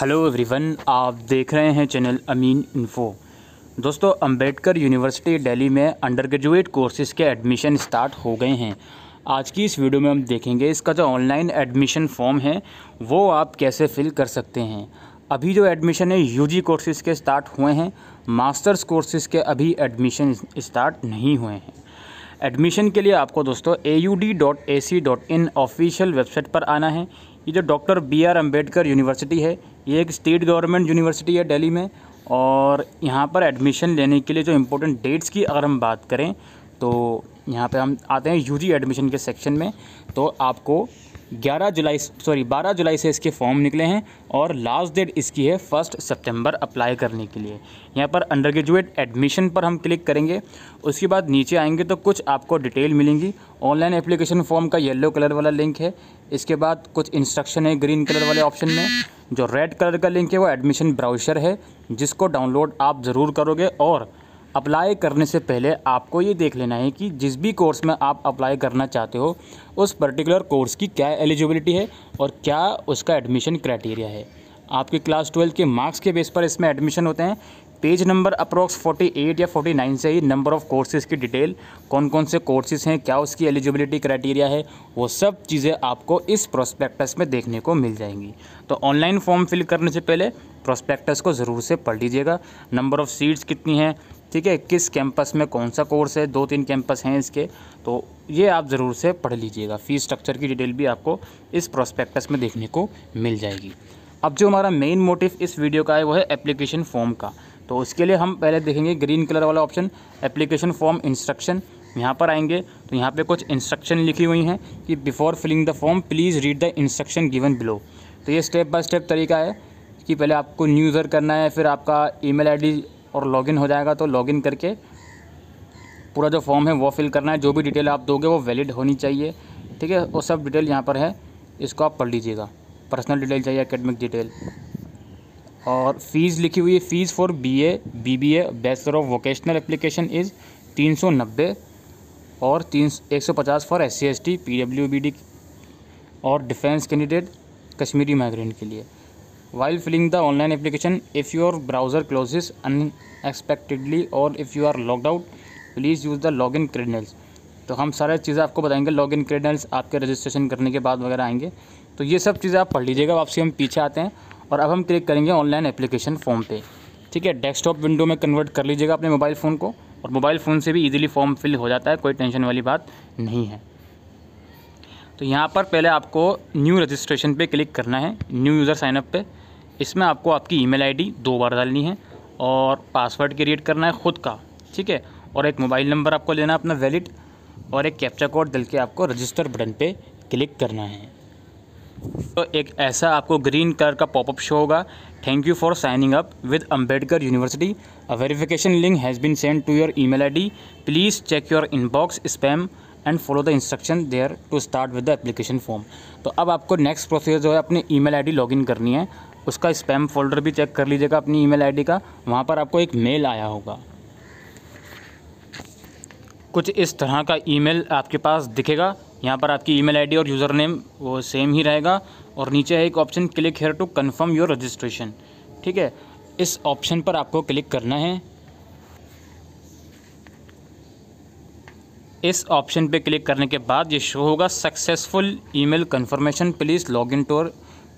hello everyone आप देख रहे हैं चैनल अमीन इन्फो दोस्तों अंबेडकर यूनिवर्सिटी दिल्ली में अंडर ग्रेजुएट कोर्सेज़ के एडमिशन स्टार्ट हो गए हैं आज की इस वीडियो में हम देखेंगे इसका जो ऑनलाइन एडमिशन फॉर्म है वो आप कैसे फ़िल कर सकते हैं अभी जो एडमिशन है यूजी कोर्सेज़ के स्टार्ट हुए हैं मास्टर्स कोर्सेज़ के अभी एडमिशन स्टार्ट नहीं हुए हैं एडमिशन के लिए आपको दोस्तों A U D dot A C dot in official website पर आना है ये जो doctor B R Ambedkar university है ये एक स्टेट गवर्नमेंट यूनिवर्सिटी है दिल्ली में और यहाँ पर एडमिशन लेने के लिए जो इम्पोर्टेंट डेट्स की अगर हम बात करें तो यहाँ पे हम आते हैं यूजी एडमिशन के सेक्शन में तो आपको 11 जुलाई सॉरी 12 जुलाई से इसके फॉर्म निकले हैं और लास्ट डेट इसकी है फर्स्ट सितंबर अप्लाई करने के लिए यहाँ पर अंडर ग्रेजुएट एडमिशन पर हम क्लिक करेंगे उसके बाद नीचे आएंगे तो कुछ आपको डिटेल मिलेंगी ऑनलाइन एप्लीकेशन फॉर्म का येलो कलर वाला लिंक है इसके बाद कुछ इंस्ट्रक्शन है ग्रीन कलर वाले ऑप्शन में जो रेड कलर का लिंक है वो एडमिशन ब्राउशर है जिसको डाउनलोड आप ज़रूर करोगे और अप्लाई करने से पहले आपको ये देख लेना है कि जिस भी कोर्स में आप अप्लाई करना चाहते हो उस पर्टिकुलर कोर्स की क्या एलिजिबिलिटी है और क्या उसका एडमिशन क्राइटेरिया है आपके क्लास ट्वेल्थ के मार्क्स के बेस पर इसमें एडमिशन होते हैं पेज नंबर अप्रॉक्स 48 या 49 से ही नंबर ऑफ़ कोर्सेज़ की डिटेल कौन कौन से कोर्सेज़ हैं क्या उसकी एलिजिबिलिटी क्राइटेरिया है वो सब चीज़ें आपको इस प्रोस्पेक्टस में देखने को मिल जाएंगी तो ऑनलाइन फॉर्म फिल करने से पहले प्रोस्पेक्टस को ज़रूर से पढ़ लीजिएगा नंबर ऑफ़ सीट्स कितनी हैं ठीक है किस कैंपस में कौन सा कोर्स है दो तीन कैंपस हैं इसके तो ये आप ज़रूर से पढ़ लीजिएगा फ़ीस स्ट्रक्चर की डिटेल भी आपको इस प्रोस्पेक्टस में देखने को मिल जाएगी अब जो हमारा मेन मोटिव इस वीडियो का है वो है एप्लीकेशन फॉर्म का तो उसके लिए हम पहले देखेंगे ग्रीन कलर वाला ऑप्शन एप्लीकेशन फॉर्म इंस्ट्रक्शन यहाँ पर आएंगे तो यहाँ पे कुछ इंस्ट्रक्शन लिखी हुई हैं कि before filling the form please read the instruction given below तो ये स्टेप बाय स्टेप तरीका है कि पहले आपको न्यू यूज़र करना है फिर आपका ईमेल आईडी और लॉगिन हो जाएगा तो लॉगिन करके पूरा जो फॉर्म है वो फिल करना है जो भी डिटेल आप दोगे वो वैलिड होनी चाहिए ठीक है वो सब डिटेल यहाँ पर है इसको आप पढ़ लीजिएगा पर्सनल डिटेल चाहिए एकेडमिक डिटेल और फीस लिखी हुई है fees for BA BBA bachelor of vocational application is तीन सौ नब्बे और तीन एक सौ पचास for S C S T P W B D और डिफेंस कैंडिडेट कश्मीरी माइग्रेंट के लिए while filling the online application if your browser closes unexpectedly और if you are locked out please use the log in credentials तो हम सारा चीज़ें आपको बताएंगे लॉग इन क्रेडनल्स आपके रजिस्ट्रेशन करने के बाद वगैरह आएंगे तो ये सब चीज़ें आप पढ़ लीजिएगा वापसी हम पीछे आते हैं और अब हम क्लिक करेंगे ऑनलाइन एप्लीकेशन फॉर्म पे ठीक है डेस्कटॉप विंडो में कन्वर्ट कर लीजिएगा अपने मोबाइल फ़ोन को और मोबाइल फ़ोन से भी इजीली फॉर्म फिल हो जाता है कोई टेंशन वाली बात नहीं है तो यहाँ पर पहले आपको न्यू रजिस्ट्रेशन पे क्लिक करना है न्यू यूज़र साइनअप पे इसमें आपको आपकी ईमेल आईडी दो बार डालनी है और पासवर्ड क्रिएट करना है ख़ुद का ठीक है और एक मोबाइल नंबर आपको लेना अपना वैलिड और एक कैप्चा कोड डल के आपको रजिस्टर बटन पे क्लिक करना है तो एक ऐसा आपको ग्रीन कलर का पॉपअप शो होगा thank you for signing up with Ambedkar university a verification link has been send to your email ID please check your inbox spam and follow the instruction there to start with the application form तो अब आपको next process जो है अपनी email ID login करनी है उसका spam folder भी चेक कर लीजिएगा अपनी ईमेल आईडी का वहाँ पर आपको एक मेल आया होगा कुछ इस तरह का ईमेल आपके पास दिखेगा यहाँ पर आपकी ईमेल आईडी और यूज़र नेम वो सेम ही रहेगा और नीचे है एक option click here to confirm your registration ठीक है इस ऑप्शन पर आपको क्लिक करना है इस ऑप्शन पे क्लिक करने के बाद ये शो होगा successful email confirmation please log in to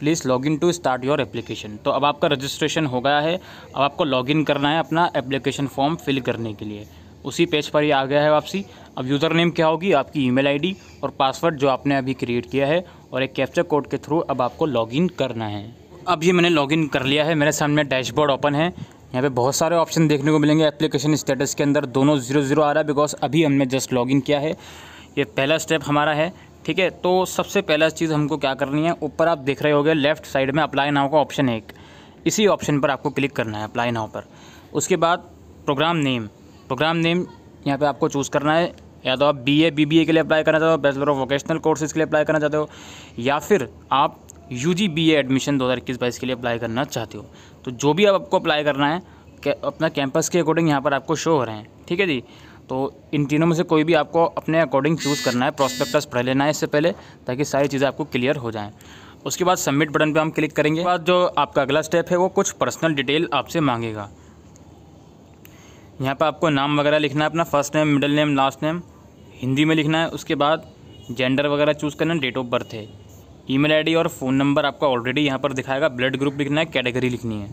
please log in to start your application तो अब आपका रजिस्ट्रेशन हो गया है अब आपको लॉग इन करना है अपना एप्लीकेशन फॉर्म फिल करने के लिए उसी पेज पर ही आ गया है वापसी अब यूज़र नेम क्या होगी आपकी ईमेल आईडी और पासवर्ड जो आपने अभी क्रिएट किया है और एक कैप्चर कोड के थ्रू अब आपको लॉगिन करना है अब ये मैंने लॉगिन कर लिया है मेरे सामने डैशबोर्ड ओपन है यहाँ पे बहुत सारे ऑप्शन देखने को मिलेंगे एप्लीकेशन स्टेटस के अंदर दोनों जीरो जीरो आ रहा है बिकॉज अभी हमने जस्ट लॉगिन किया है ये पहला स्टेप हमारा है ठीक है तो सबसे पहला चीज़ हमको क्या करनी है ऊपर आप देख रहे हो लेफ्ट साइड में अप्लाई नाव का ऑप्शन है एक इसी ऑप्शन पर आपको क्लिक करना है अप्लाई नाव पर उसके बाद प्रोग्राम नेम प्रोग्राम नेम यहाँ पे आपको चूज़ करना है या तो आप बीए बीबीए के लिए अप्लाई करना चाहते हो बैचलर ऑफ वोकेशनल कोर्सेज़ के लिए अप्लाई करना चाहते हो या फिर आप यू जी बी एडमिशन दो हज़ार इक्कीस बाईस के लिए अप्लाई करना चाहते हो तो जो भी आपको अप्लाई करना है अपना कैंपस के अकॉर्डिंग यहाँ पर आपको शो हो रहे हैं ठीक है जी तो इन तीनों में से कोई भी आपको अपने अकॉर्डिंग चूज़ करना है प्रोस्पेक्टस पढ़ लेना है इससे पहले ताकि सारी चीज़ें आपको क्लियर हो जाएँ उसके बाद सबमिट बटन पर हम क्लिक करेंगे बाद जो आपका अगला स्टेप है वो कुछ पर्सनल डिटेल आपसे मांगेगा यहाँ पर आपको नाम वगैरह लिखना है अपना first name middle name last name Hindi में लिखना है उसके बाद जेंडर वगैरह चूज़ करना है डेट ऑफ बर्थ है ईमेल आईडी और फ़ोन नंबर आपका ऑलरेडी यहाँ पर दिखाएगा ब्लड ग्रुप लिखना है कैटेगरी लिखनी है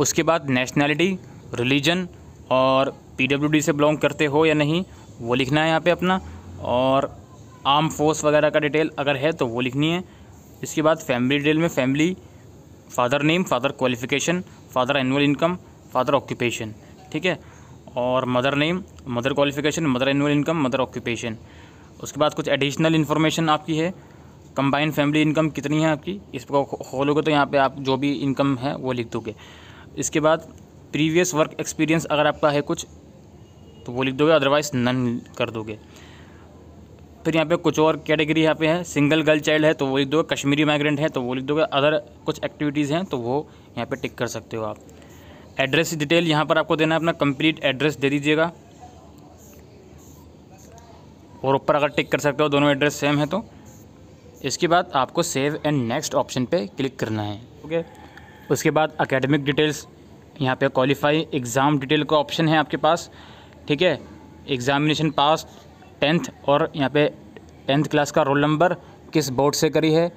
उसके बाद नेशनैलिटी रिलीजन और पीडब्ल्यूडी से बिलोंग करते हो या नहीं वो लिखना है यहाँ पे अपना और आर्म फोर्स वगैरह का डिटेल अगर है तो वो लिखनी है इसके बाद फैमिली डिटेल में family father name father qualification father annual income father occupation ठीक है और mother name mother qualification mother annual income mother occupation उसके बाद कुछ एडिशनल इन्फॉर्मेशन आपकी है कंबाइंड फैमिली इनकम कितनी है आपकी इस पर खोलोगे तो यहाँ पे आप जो भी इनकम है वो लिख दोगे इसके बाद प्रीवियस वर्क एक्सपीरियंस अगर आपका है कुछ तो वो लिख दोगे अदरवाइज़ नन कर दोगे फिर यहाँ पे कुछ और कैटेगरी यहाँ पे है सिंगल गर्ल चाइल्ड है तो वो लिख दोगे कश्मीरी माइग्रेंट है तो वो लिख दोगे अदर कुछ एक्टिविटीज़ हैं तो वो यहाँ पे टिक कर सकते हो आप एड्रेस डिटेल यहाँ पर आपको देना है अपना कंप्लीट एड्रेस दे दीजिएगा और ऊपर अगर टिक कर सकते हो दोनों एड्रेस सेम है तो इसके बाद आपको सेव एंड नेक्स्ट ऑप्शन पर क्लिक करना है ओके उसके बाद अकेडमिक डिटेल्स यहाँ पर क्वालिफाई एग्ज़ाम डिटेल का ऑप्शन है आपके पास ठीक है एग्ज़ामिनेशन पास टेंथ और यहाँ पे टेंथ क्लास का रोल नंबर किस बोर्ड से करी है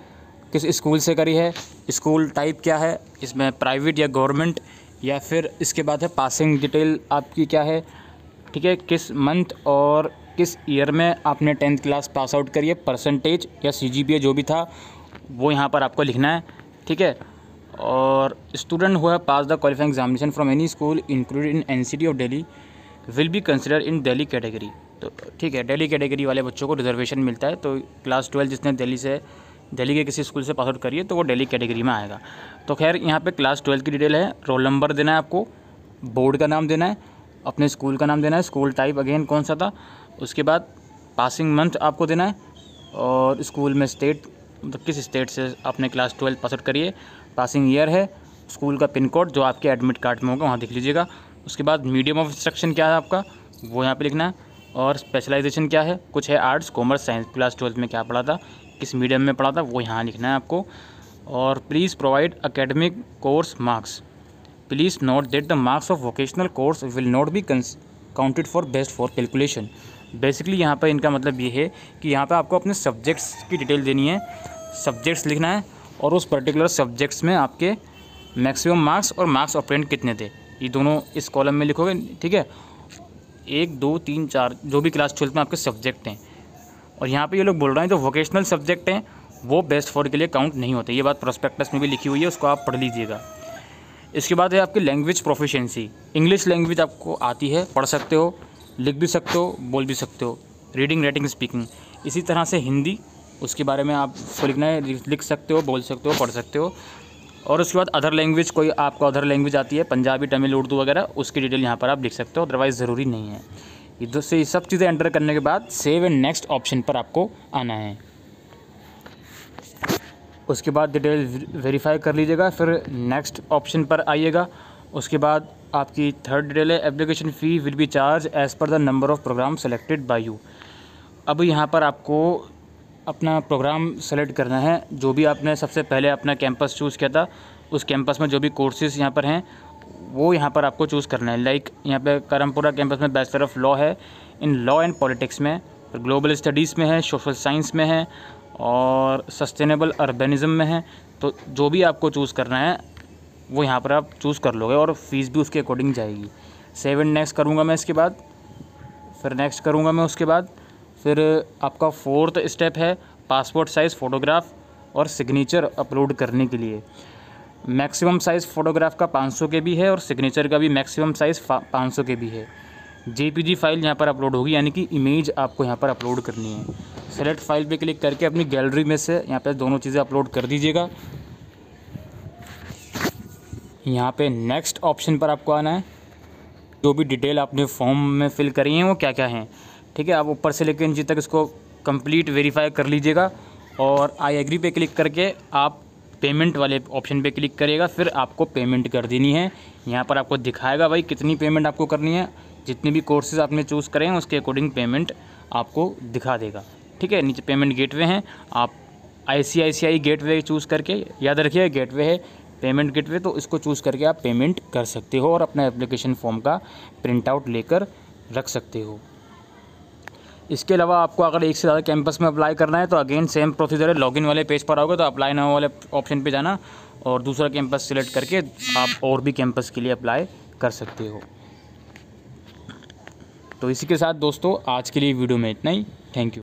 किस स्कूल से करी है स्कूल टाइप क्या है इसमें प्राइवेट या गवर्नमेंट या फिर इसके बाद है पासिंग डिटेल आपकी क्या है ठीक है किस मंथ और किस ईयर में आपने टेंथ क्लास पास आउट करी है परसेंटेज या सी जो भी था वो यहाँ पर आपको लिखना है ठीक है और student who pass the qualifying examination from any school include in N C D of Delhi will be consider in Delhi category तो ठीक है डेली कैटेगरी वाले बच्चों को रिजर्वेशन मिलता है तो क्लास ट्वेल्व जिसने दिल्ली से दिल्ली के किसी स्कूल से पास आउट करिए तो वो डेली कैटेगरी में आएगा तो खैर यहाँ पे क्लास ट्वेल्थ की डिटेल है रोल नंबर देना है आपको बोर्ड का नाम देना है अपने स्कूल का नाम देना है स्कूल टाइप अगेन कौन सा था उसके बाद पासिंग मंथ आपको देना है और स्कूल में स्टेट मतलब तो किस स्टेट से आपने क्लास ट्वेल्थ पास आउट करिए पासिंग ईयर है स्कूल का पिन कोड जो आपके एडमिट कार्ड में होगा वहाँ देख लीजिएगा उसके बाद मीडियम ऑफ इंस्ट्रक्शन क्या है आपका वो यहाँ पर लिखना है और स्पेशलाइजेशन क्या है कुछ है arts commerce science class twelfth में क्या पढ़ा था किस मीडियम में पढ़ा था वो यहाँ लिखना है आपको और please provide academic course marks please note that the marks of vocational course will not be counted for best for calculation basically यहाँ पर इनका मतलब ये है कि यहाँ पर आपको अपने सब्जेक्ट्स की डिटेल देनी है सब्जेक्ट्स लिखना है और उस पर्टिकुलर सब्जेक्ट्स में आपके मैक्सिमम मार्क्स और मार्क्स ऑपरेंट कितने थे ये दोनों इस कॉलम में लिखोगे ठीक है एक दो तीन चार जो भी क्लास ट्वेल्थ में आपके सब्जेक्ट हैं और यहाँ पे ये लोग बोल रहे हैं जो वोकेशनल सब्जेक्ट हैं वो बेस्ट फॉर के लिए काउंट नहीं होते ये बात प्रोस्पेक्टस में भी लिखी हुई है उसको आप पढ़ लीजिएगा इसके बाद है आपकी लैंग्वेज प्रोफिशेंसी इंग्लिश लैंग्वेज आपको आती है पढ़ सकते हो लिख भी सकते हो बोल भी सकते हो रीडिंग राइटिंग स्पीकिंग इसी तरह से हिंदी उसके बारे में आप लिखना है लिख सकते हो बोल सकते हो पढ़ सकते हो और उसके बाद अदर लैंग्वेज कोई आपको अदर लैंग्वेज आती है पंजाबी तमिल उर्दू वगैरह उसकी डिटेल यहाँ पर आप लिख सकते हो अदरवाइज़ ज़रूरी नहीं है इधर तो से सब चीज़ें एंटर करने के बाद सेव एंड नेक्स्ट ऑप्शन पर आपको आना है उसके बाद डिटेल वेरीफाई कर लीजिएगा फिर नेक्स्ट ऑप्शन पर आइएगा उसके बाद आपकी थर्ड डिटेल है application fee will be charge as per the number of program selected by you अब यहाँ पर आपको अपना प्रोग्राम सेलेक्ट करना है जो भी आपने सबसे पहले अपना कैंपस चूज़ किया था उस कैंपस में जो भी कोर्सेज़ यहाँ पर हैं वो यहाँ पर आपको चूज़ करना है लाइक यहाँ पे करमपुरा कैंपस में बैचलर ऑफ लॉ है इन लॉ एंड पॉलिटिक्स में ग्लोबल स्टडीज़ में है सोशल साइंस में है और सस्टेनेबल अर्बनिज़म में है तो जो भी आपको चूज़ करना है वो यहाँ पर आप चूज़ कर लोगे और फीस भी उसके अकॉर्डिंग जाएगी सेवन नेक्स्ट करूँगा मैं इसके बाद फिर नेक्स्ट करूँगा मैं उसके बाद फिर आपका फोर्थ स्टेप है पासपोर्ट साइज़ फ़ोटोग्राफ और सिग्नेचर अपलोड करने के लिए मैक्सिमम साइज़ फ़ोटोग्राफ का 500 के भी है और सिग्नेचर का भी मैक्सिमम साइज़ 500 के भी है जेपीजी फाइल यहाँ पर अपलोड होगी यानी कि इमेज आपको यहाँ पर अपलोड करनी है सेलेक्ट फाइल पे क्लिक करके अपनी गैलरी में से यहाँ पर दोनों चीज़ें अपलोड कर दीजिएगा यहाँ पे नेक्स्ट ऑप्शन पर आपको आना है जो भी डिटेल आपने फॉर्म में फिल करी हैं वो क्या क्या हैं ठीक है आप ऊपर से लेकर नीचे तक इसको कंप्लीट वेरीफाई कर लीजिएगा और आई एग्री पे क्लिक करके आप पेमेंट वाले ऑप्शन पे क्लिक करिएगा फिर आपको पेमेंट कर देनी है यहाँ पर आपको दिखाएगा भाई कितनी पेमेंट आपको करनी है जितने भी कोर्सेज आपने चूज़ करें उसके अकॉर्डिंग पेमेंट आपको दिखा देगा ठीक है नीचे पेमेंट गेटवे हैं आप आई गेटवे चूज़ करके याद रखिए गेटवे है पेमेंट गेटवे तो इसको चूज़ करके आप पेमेंट कर सकते हो और अपना एप्लीकेशन फॉर्म का प्रिंट आउट लेकर रख सकते हो इसके अलावा आपको अगर एक से ज़्यादा कैंपस में अप्लाई करना है तो अगेन सेम प्रोसीजर है लॉगिन वाले पेज पर आओगे तो अप्लाई नाउ वाले ऑप्शन पे जाना और दूसरा कैंपस सिलेक्ट करके आप और भी कैंपस के लिए अप्लाई कर सकते हो तो इसी के साथ दोस्तों आज के लिए वीडियो में इतना ही थैंक यू